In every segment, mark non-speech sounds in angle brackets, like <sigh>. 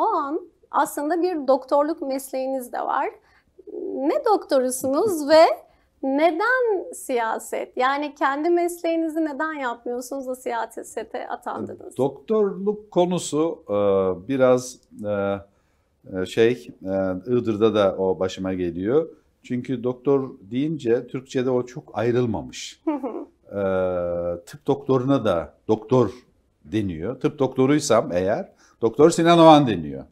o an aslında bir doktorluk mesleğiniz de var. Ne doktorusunuz <laughs> ve neden siyaset? Yani kendi mesleğinizi neden yapmıyorsunuz da siyasete atandınız? Doktorluk konusu e, biraz e, e, şey Iğdır'da da o başıma geliyor. Çünkü doktor deyince Türkçe'de o çok ayrılmamış. tıp doktoruna da doktor deniyor. Tıp doktoruysam eğer Doktor Sinan Oğan deniyor.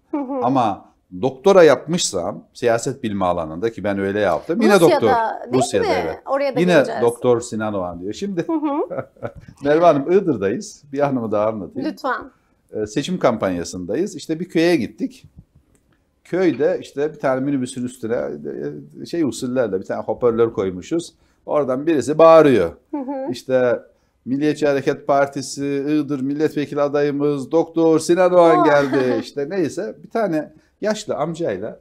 Ama doktora yapmışsam siyaset bilme alanında ki ben öyle yaptım. Yine Rusya'da, doktor. Değil Rusya'da mi? evet. Oraya da Yine geleceğiz. doktor Sinan Oğan diyor. Şimdi <laughs> Merve Hanım Iğdır'dayız. Bir anımı da anlatayım. Lütfen. Ee, seçim kampanyasındayız. İşte bir köye gittik. Köyde işte bir tane minibüsün üstüne e, şey usullerle bir tane hoparlör koymuşuz. Oradan birisi bağırıyor. İşte. Milliyetçi Hareket Partisi, Iğdır milletvekili adayımız Doktor Sinan Doğan geldi. <laughs> işte neyse bir tane yaşlı amcayla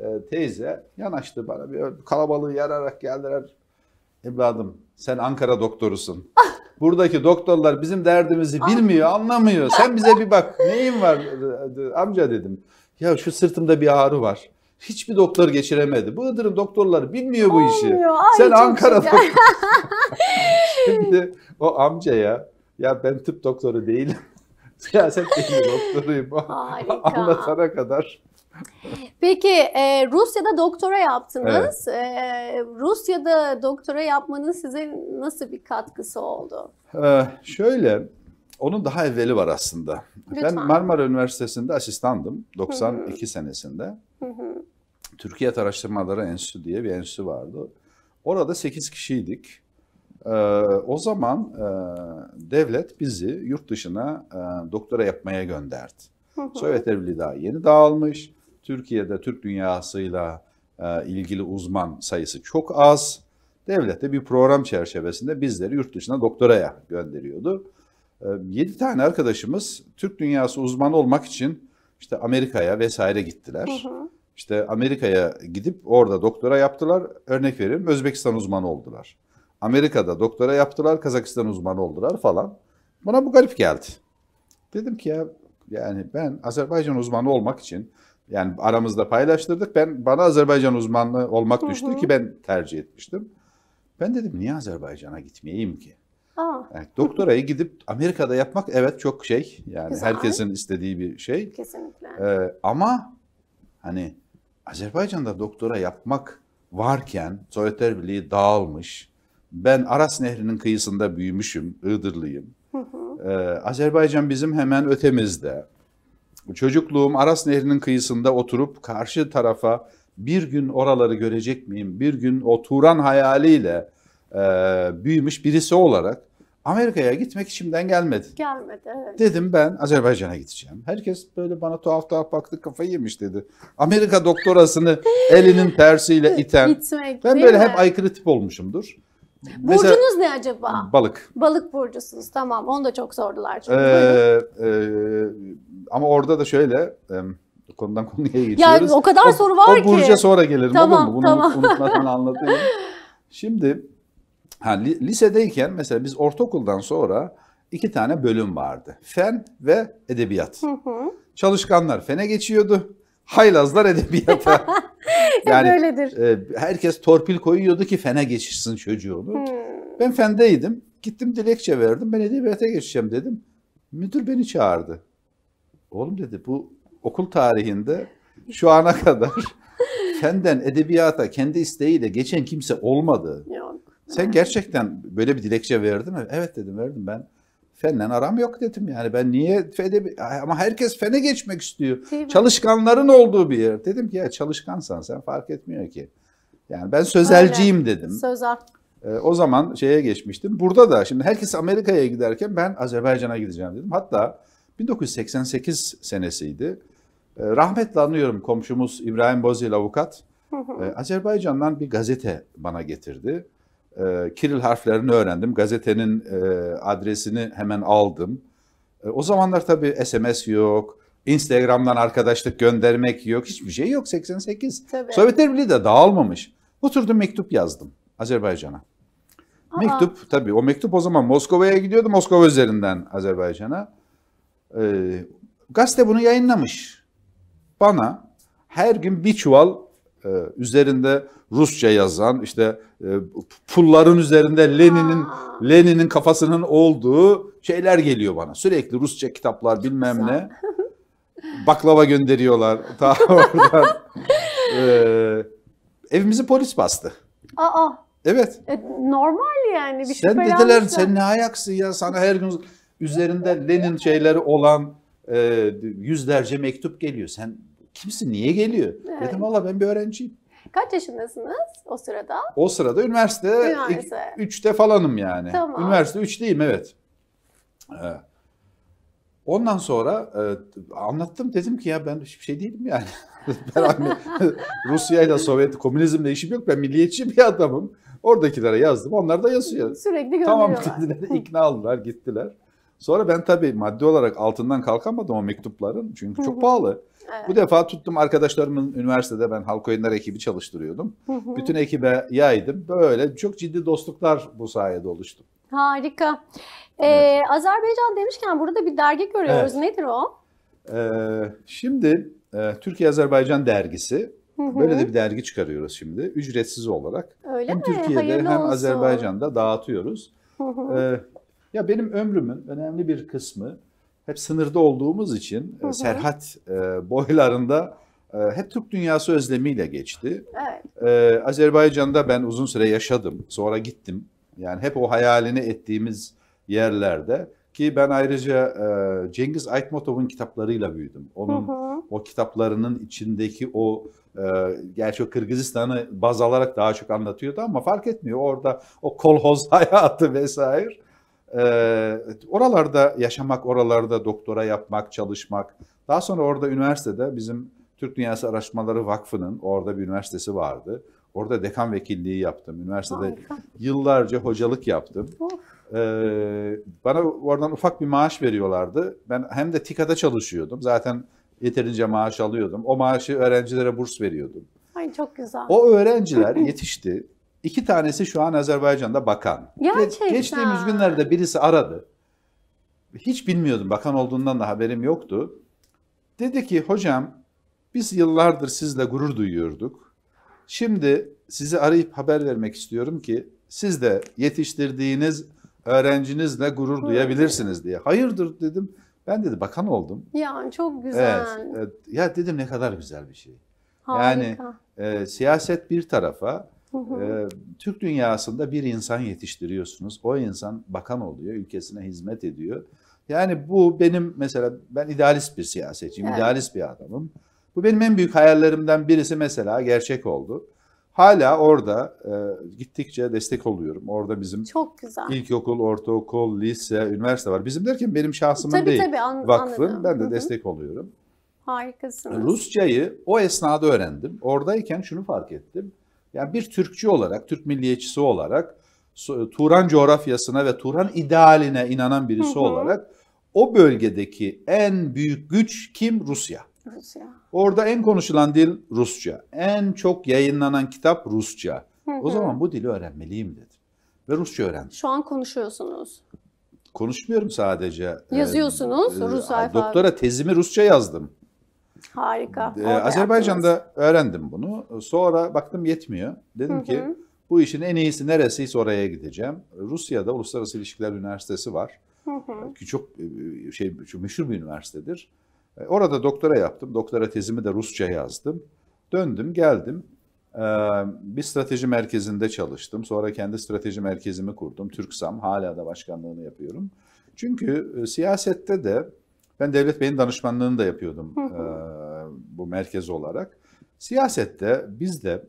e, teyze yanaştı bana. Bir kalabalığı yararak geldiler. Evladım sen Ankara doktorusun. Ah! Buradaki doktorlar bizim derdimizi ah! bilmiyor, anlamıyor. Sen bize bir bak. Neyin var <laughs> amca dedim. Ya şu sırtımda bir ağrı var. Hiçbir doktor geçiremedi. Bu Iğdır'ın doktorları bilmiyor bu işi. Ay, Sen Ankara'da. <laughs> Şimdi o amca ya. Ya ben tıp doktoru değilim. <laughs> Siyaset bilimi doktoruyum. Harika. <laughs> Anlatana kadar. Peki e, Rusya'da doktora yaptınız. Evet. E, Rusya'da doktora yapmanın size nasıl bir katkısı oldu? Ee, şöyle onun daha evveli var aslında. Lütfen. Ben Marmara Üniversitesi'nde asistandım 92 Hı-hı. senesinde. Hı-hı. Türkiye Araştırmaları Enstitüsü diye bir enstitü vardı. Orada 8 kişiydik. Ee, o zaman e, devlet bizi yurt dışına e, doktora yapmaya gönderdi. Hı-hı. Sovyet Birliği daha yeni dağılmış. Türkiye'de Türk dünyasıyla e, ilgili uzman sayısı çok az. Devlet de bir program çerçevesinde bizleri yurt dışına doktoraya gönderiyordu. 7 ee, tane arkadaşımız Türk dünyası uzmanı olmak için işte Amerika'ya vesaire gittiler. Hı hı. İşte Amerika'ya gidip orada doktora yaptılar. Örnek vereyim Özbekistan uzmanı oldular. Amerika'da doktora yaptılar, Kazakistan uzmanı oldular falan. Bana bu garip geldi. Dedim ki ya yani ben Azerbaycan uzmanı olmak için yani aramızda paylaştırdık. Ben bana Azerbaycan uzmanlığı olmak düştü hı hı. ki ben tercih etmiştim. Ben dedim niye Azerbaycan'a gitmeyeyim ki? Aa. Evet, doktorayı gidip Amerika'da yapmak evet çok şey. Yani Güzel. herkesin istediği bir şey. Kesinlikle. Ee, ama hani Azerbaycan'da doktora yapmak varken Sovyetler Birliği dağılmış. Ben Aras Nehri'nin kıyısında büyümüşüm, Iğdırlıyım. Ee, Azerbaycan bizim hemen ötemizde. Çocukluğum Aras Nehri'nin kıyısında oturup karşı tarafa bir gün oraları görecek miyim, bir gün o Turan hayaliyle e, büyümüş birisi olarak Amerika'ya gitmek içimden gelmedi. Gelmedi evet. Dedim ben Azerbaycan'a gideceğim. Herkes böyle bana tuhaf tuhaf baktı kafayı yemiş dedi. Amerika doktorasını <laughs> elinin tersiyle iten. İtmek, ben böyle mi? hep aykırı tip olmuşumdur. Burcunuz Mesela, ne acaba? Balık. Balık burcusunuz tamam onu da çok sordular çünkü. Ee, e, ama orada da şöyle e, konudan konuya geçiyoruz. Ya o kadar o, soru var o ki. O burca sonra gelirim tamam, olur mu? Bunu tamam. unutmadan <laughs> anlatayım. Şimdi Ha, lisedeyken mesela biz ortaokuldan sonra iki tane bölüm vardı. Fen ve edebiyat. Hı hı. Çalışkanlar fene geçiyordu. Haylazlar edebiyata. <laughs> yani Böyledir. E, herkes torpil koyuyordu ki fene geçişsin çocuğunu. Hmm. Ben fendeydim. Gittim dilekçe verdim. Ben edebiyata geçeceğim dedim. Müdür beni çağırdı. Oğlum dedi bu okul tarihinde şu ana kadar <laughs> fenden edebiyata kendi isteğiyle geçen kimse olmadı. Ya. Sen gerçekten böyle bir dilekçe verdin mi? Evet dedim verdim ben. Fenle aram yok dedim yani ben niye fede ama herkes fene geçmek istiyor. Çalışkanların olduğu bir yer. Dedim ki ya çalışkansan sen fark etmiyor ki. Yani ben sözelciyim dedim. Sözel. Ee, o zaman şeye geçmiştim. Burada da şimdi herkes Amerika'ya giderken ben Azerbaycan'a gideceğim dedim. Hatta 1988 senesiydi. Ee, rahmetli anıyorum komşumuz İbrahim Bozil avukat. Ee, Azerbaycan'dan bir gazete bana getirdi e, Kiril harflerini öğrendim. Gazetenin e, adresini hemen aldım. E, o zamanlar tabii SMS yok, Instagram'dan arkadaşlık göndermek yok, hiçbir şey yok 88. Tabii. Sovyetler Birliği de dağılmamış. Oturdum mektup yazdım Azerbaycan'a. Aa. Mektup tabii o mektup o zaman Moskova'ya gidiyordu Moskova üzerinden Azerbaycan'a. Ee, gazete bunu yayınlamış. Bana her gün bir çuval e, üzerinde Rusça yazan işte e, pulların üzerinde Lenin'in Lenin'in kafasının olduğu şeyler geliyor bana. Sürekli Rusça kitaplar bilmem ne. <laughs> Baklava gönderiyorlar <laughs> ta oradan. ee, evimizi polis bastı. Aa. Evet. E, normal yani bir Sen dediler sen ne ayaksın ya sana her gün üzerinde Lenin şeyleri olan e, yüzlerce mektup geliyor. Sen Kimsin? Niye geliyor? Evet. Dedim valla ben bir öğrenciyim. Kaç yaşındasınız o sırada? O sırada üniversite üçte falanım yani. Tamam. Üniversite 3'teyim evet. Ee, ondan sonra e, anlattım dedim ki ya ben hiçbir şey değilim yani. <laughs> ben hani, <laughs> Rusya ile Sovyet komünizmle işim yok ben milliyetçi bir adamım. Oradakilere yazdım onlar da yazıyor. Sürekli gönderiyorlar. Tamam <laughs> dediler ikna aldılar gittiler. Sonra ben tabii maddi olarak altından kalkamadım o mektupların. Çünkü çok pahalı. Evet. Bu defa tuttum arkadaşlarımın üniversitede ben halk oyunları ekibi çalıştırıyordum. Bütün ekibe yaydım. Böyle çok ciddi dostluklar bu sayede oluştu. Harika. Ee, evet. Azerbaycan demişken burada bir dergi görüyoruz. Evet. Nedir o? Ee, şimdi e, Türkiye-Azerbaycan dergisi. Böyle de bir dergi çıkarıyoruz şimdi. Ücretsiz olarak. Öyle hem mi? Türkiye'de Hayırlı hem olsun. Azerbaycan'da dağıtıyoruz. ee, ya benim ömrümün önemli bir kısmı hep sınırda olduğumuz için hı hı. E, Serhat e, boylarında e, hep Türk dünyası özlemiyle geçti. Evet. E, Azerbaycan'da ben uzun süre yaşadım. Sonra gittim. Yani hep o hayalini ettiğimiz yerlerde ki ben ayrıca e, Cengiz Aytmatov'un kitaplarıyla büyüdüm. Onun hı hı. o kitaplarının içindeki o e, gerçi o Kırgızistan'ı baz alarak daha çok anlatıyordu ama fark etmiyor. Orada o kolhoz <laughs> hayatı vesaire e, oralarda yaşamak, oralarda doktora yapmak, çalışmak. Daha sonra orada üniversitede bizim Türk Dünyası Araştırmaları Vakfı'nın orada bir üniversitesi vardı. Orada dekan vekilliği yaptım. Üniversitede Harika. yıllarca hocalık yaptım. Ee, bana oradan ufak bir maaş veriyorlardı. Ben hem de TİKA'da çalışıyordum. Zaten yeterince maaş alıyordum. O maaşı öğrencilere burs veriyordum. Ay çok güzel. O öğrenciler yetişti. <laughs> İki tanesi şu an Azerbaycan'da bakan. Gerçekten. Geçtiğimiz günlerde birisi aradı. Hiç bilmiyordum bakan olduğundan da haberim yoktu. Dedi ki hocam biz yıllardır sizle gurur duyuyorduk. Şimdi sizi arayıp haber vermek istiyorum ki siz de yetiştirdiğiniz öğrencinizle gurur duyabilirsiniz diye. Hayırdır dedim. Ben dedi bakan oldum. Ya çok güzel. Evet, Ya dedim ne kadar güzel bir şey. Harika. Yani e, siyaset bir tarafa, ee, Türk dünyasında bir insan yetiştiriyorsunuz. O insan bakan oluyor, ülkesine hizmet ediyor. Yani bu benim mesela ben idealist bir siyasetçiyim, evet. idealist bir adamım. Bu benim en büyük hayallerimden birisi mesela gerçek oldu. Hala orada e, gittikçe destek oluyorum. Orada bizim Çok güzel. ilkokul, ortaokul, lise, üniversite var. Bizim derken benim şahsımın tabii, değil. Tabii an, Vakfın. Anladım. Ben de Hı-hı. destek oluyorum. Harikasınız. Rusçayı o esnada öğrendim. Oradayken şunu fark ettim. Yani bir Türkçü olarak, Türk milliyetçisi olarak, Turan coğrafyasına ve Turan idealine inanan birisi hı hı. olarak o bölgedeki en büyük güç kim? Rusya. Rusya. Orada en konuşulan dil Rusça. En çok yayınlanan kitap Rusça. Hı hı. O zaman bu dili öğrenmeliyim dedim. Ve Rusça öğrendim. Şu an konuşuyorsunuz. Konuşmuyorum sadece. E, Yazıyorsunuz ee, Rus alfabesi. Doktora tezimi Rusça yazdım. Harika. Ee, Azerbaycan'da yaptınız. öğrendim bunu. Sonra baktım yetmiyor. Dedim Hı-hı. ki bu işin en iyisi neresiyse oraya gideceğim. Rusya'da Uluslararası İlişkiler Üniversitesi var. Hı-hı. Ee, ki çok e, e, şey çok meşhur bir üniversitedir. Ee, orada doktora yaptım. Doktora tezimi de Rusça yazdım. Döndüm, geldim. Ee, bir strateji merkezinde çalıştım. Sonra kendi strateji merkezimi kurdum. TürkSam hala da başkanlığını yapıyorum. Çünkü e, siyasette de ben Devlet Bey'in danışmanlığını da yapıyordum E, bu merkez olarak. Siyasette bizde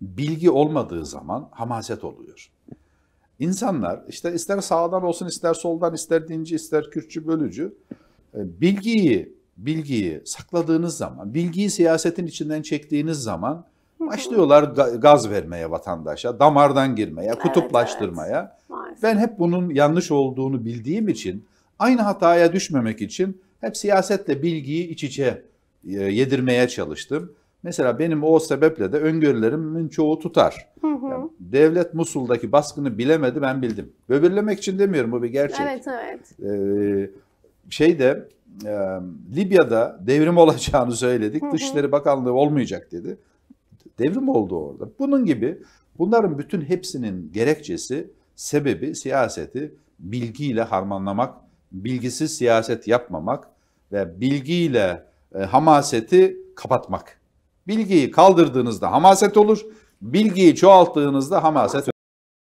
bilgi olmadığı zaman hamaset oluyor. İnsanlar işte ister sağdan olsun, ister soldan, ister dinci, ister Kürtçü, bölücü bilgiyi bilgiyi sakladığınız zaman, bilgiyi siyasetin içinden çektiğiniz zaman başlıyorlar gaz vermeye vatandaşa, damardan girmeye, kutuplaştırmaya. Evet, evet. Ben hep bunun yanlış olduğunu bildiğim için Aynı hataya düşmemek için hep siyasetle bilgiyi iç içe e, yedirmeye çalıştım. Mesela benim o sebeple de öngörülerimin çoğu tutar. Yani devlet Musul'daki baskını bilemedi ben bildim. Böbürlemek için demiyorum bu bir gerçek. Evet evet. Ee, şeyde e, Libya'da devrim <laughs> olacağını söyledik. Hı Dışişleri Bakanlığı olmayacak dedi. Devrim oldu orada. Bunun gibi bunların bütün hepsinin gerekçesi, sebebi siyaseti bilgiyle harmanlamak bilgisiz siyaset yapmamak ve bilgiyle e, hamaseti kapatmak. Bilgiyi kaldırdığınızda hamaset olur, bilgiyi çoğalttığınızda hamaset